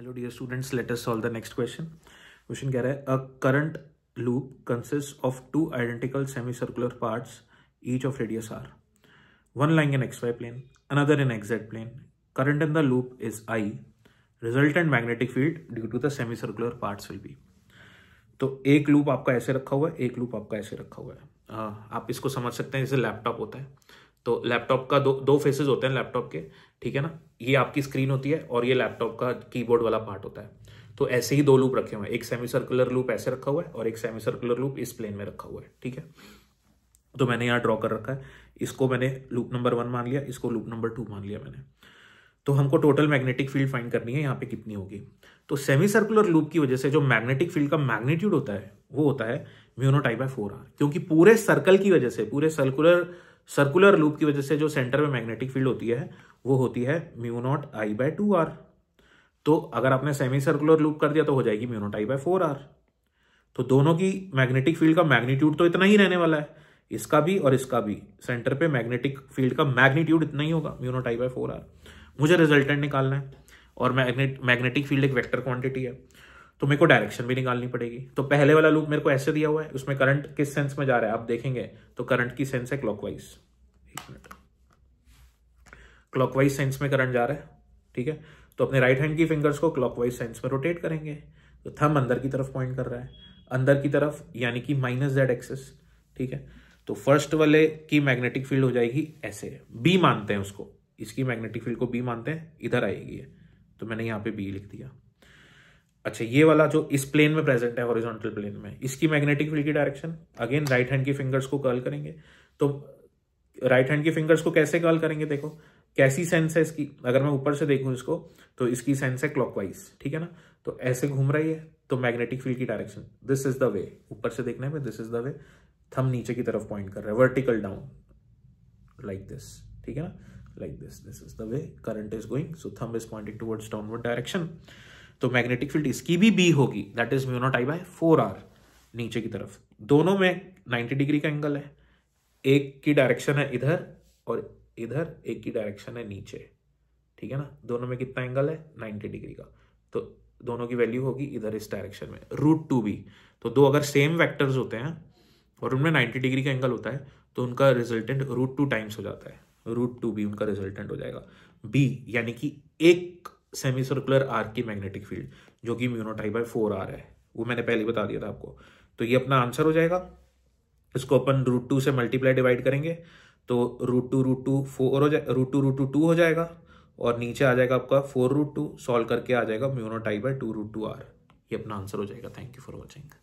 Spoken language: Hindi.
hello dear students let us solve the next question question कह रहा है a current loop consist of two identical semi circular parts each of radius R one lying in X Y plane another in exact plane current current in the loop is i magnetic field due to the semi circular parts will be तो एक लूप आपका ऐसे रखा हुआ है एक लूप आपका ऐसे रखा हुआ है आप इसको समझ सकते हैं जैसे लैपटॉप होता है तो लैपटॉप का दो दो फेसेस होते हैं लैपटॉप के ठीक है ना ये आपकी स्क्रीन होती है और ये लैपटॉप का कीबोर्ड वाला पार्ट होता है तो ऐसे ही दो लूप रखे हुए हैं एक सेमी सर्कुलर लूप ऐसे रखा हुआ है और एक सेमी सर्कुलर लूप इस प्लेन में रखा हुआ है ठीक है तो मैंने यहाँ ड्रॉ कर रखा है इसको मैंने लूप नंबर वन मान लिया इसको लूप नंबर टू मान लिया मैंने तो हमको टोटल मैग्नेटिक फील्ड फाइंड करनी है यहाँ पे कितनी होगी तो सेमी सर्कुलर लूप की वजह से जो मैग्नेटिक फील्ड का मैग्नीट्यूड होता है वो होता है म्यूनोटाइप बाय फोर आर क्योंकि पूरे सर्कल की वजह से पूरे सर्कुलर सर्कुलर लूप की वजह से जो सेंटर में मैग्नेटिक फील्ड होती है वो होती है mu nought I by two R तो अगर आपने सेमी सर्कुलर लूप कर दिया तो हो जाएगी mu nought I by four R तो दोनों की मैग्नेटिक फील्ड का मैग्नीट्यूड तो इतना ही रहने वाला है इसका भी और इसका भी सेंटर पे मैग्नेटिक फील्ड का मैग्नीट्यूड इतना ही होगा mu nought I by four R मुझे रिजल्टेंट निकालना है और मैग्नेट मैग्नेटिक फील्ड एक वेक्टर क्वांटिटी है तो मेरे को डायरेक्शन भी निकालनी पड़ेगी तो पहले वाला लूप मेरे को ऐसे दिया हुआ है उसमें करंट किस सेंस में जा रहा है आप देखेंगे तो करंट की सेंस है क्लॉकवाइज एक मिनट क्लॉकवाइज सेंस में करंट जा रहा है ठीक है तो अपने राइट हैंड की फिंगर्स को क्लॉकवाइज सेंस में रोटेट करेंगे तो थम अंदर की तरफ पॉइंट कर रहा है अंदर की तरफ यानी कि माइनस जेड एक्सेस ठीक है तो फर्स्ट वाले की मैग्नेटिक फील्ड हो जाएगी ऐसे बी मानते हैं उसको इसकी मैग्नेटिक फील्ड को बी मानते हैं इधर आएगी है तो मैंने यहाँ पे बी लिख दिया अच्छा ये वाला जो इस प्लेन में प्रेजेंट है हॉरिजॉन्टल प्लेन में इसकी मैग्नेटिक फील्ड की डायरेक्शन अगेन राइट हैंड की फिंगर्स को कर्ल करेंगे तो राइट हैंड की फिंगर्स को कैसे कर्ल करेंगे देखो कैसी सेंस है इसकी अगर मैं ऊपर से देखूं इसको तो इसकी सेंस है क्लॉकवाइज ठीक है ना तो ऐसे घूम रही है तो मैग्नेटिक फील्ड की direction this is the way ऊपर से देखने में दिस इज द वे थम नीचे की तरफ पॉइंट कर रहे हैं वर्टिकल डाउन लाइक दिस ठीक है ना like this this is the way current is going so thumb is pointing towards downward direction तो मैग्नेटिक फील्ड इसकी भी बी होगी that is mu nought I by four R नीचे की तरफ दोनों में 90 डिग्री का एंगल है एक की डायरेक्शन है इधर और इधर एक की डायरेक्शन है नीचे ठीक है ना दोनों में कितना एंगल है 90 डिग्री का तो दोनों की वैल्यू होगी इधर इस डायरेक्शन में रूट टू बी तो दो अगर सेम वैक्टर्स होते हैं और उनमें नाइन्टी डिग्री का एंगल होता है तो उनका रिजल्टेंट रूट टू टाइम्स हो जाता है रूट टू बी उनका रिजल्टेंट हो जाएगा बी यानी कि एक सेमी सर्कुलर आर्क की मैग्नेटिक फील्ड जो कि म्यूनोटाई बाई फोर आर है वो मैंने पहले बता दिया था आपको तो ये अपना आंसर हो जाएगा इसको अपन रूट टू से मल्टीप्लाई डिवाइड करेंगे तो root two root two four हो जाए root two root two two हो जाएगा और नीचे आ जाएगा आपका फोर रूट टू सॉल्व करके आ जाएगा mu nought I by two root two R ये अपना आंसर हो जाएगा थैंक यू फॉर वॉचिंग